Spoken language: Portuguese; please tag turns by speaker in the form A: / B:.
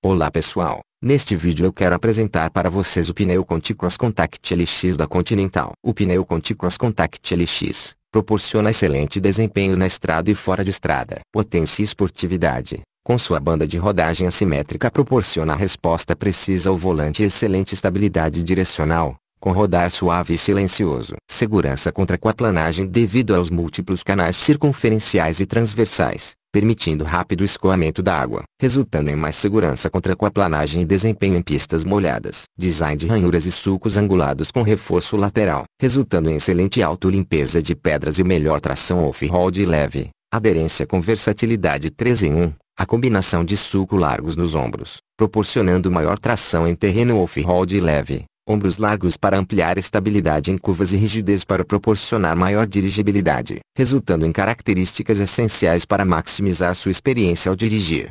A: Olá pessoal, neste vídeo eu quero apresentar para vocês o pneu Cross Contact LX da Continental. O pneu Cross Contact LX proporciona excelente desempenho na estrada e fora de estrada. Potência e esportividade, com sua banda de rodagem assimétrica proporciona resposta precisa ao volante e excelente estabilidade direcional, com rodar suave e silencioso. Segurança contra coaplanagem devido aos múltiplos canais circunferenciais e transversais, permitindo rápido escoamento da água, resultando em mais segurança contra coaplanagem e desempenho em pistas molhadas. Design de ranhuras e sulcos angulados com reforço lateral, resultando em excelente auto-limpeza de pedras e melhor tração off-road leve. Aderência com versatilidade 3 em 1, a combinação de sulco largos nos ombros, proporcionando maior tração em terreno off-road leve ombros largos para ampliar estabilidade em curvas e rigidez para proporcionar maior dirigibilidade, resultando em características essenciais para maximizar sua experiência ao dirigir.